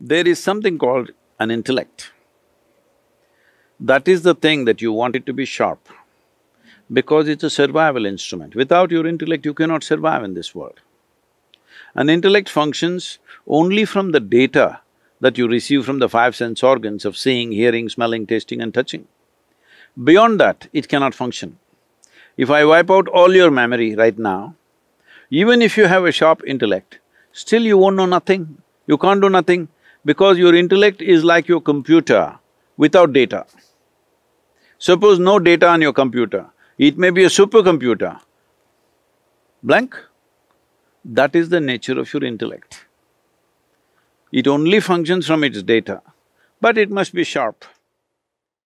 there is something called an intellect. That is the thing that you want it to be sharp, because it's a survival instrument. Without your intellect, you cannot survive in this world. An intellect functions only from the data that you receive from the five sense organs of seeing, hearing, smelling, tasting and touching. Beyond that, it cannot function. If I wipe out all your memory right now, even if you have a sharp intellect, still you won't know nothing, you can't do nothing because your intellect is like your computer without data. Suppose no data on your computer, it may be a supercomputer, blank. That is the nature of your intellect. It only functions from its data, but it must be sharp.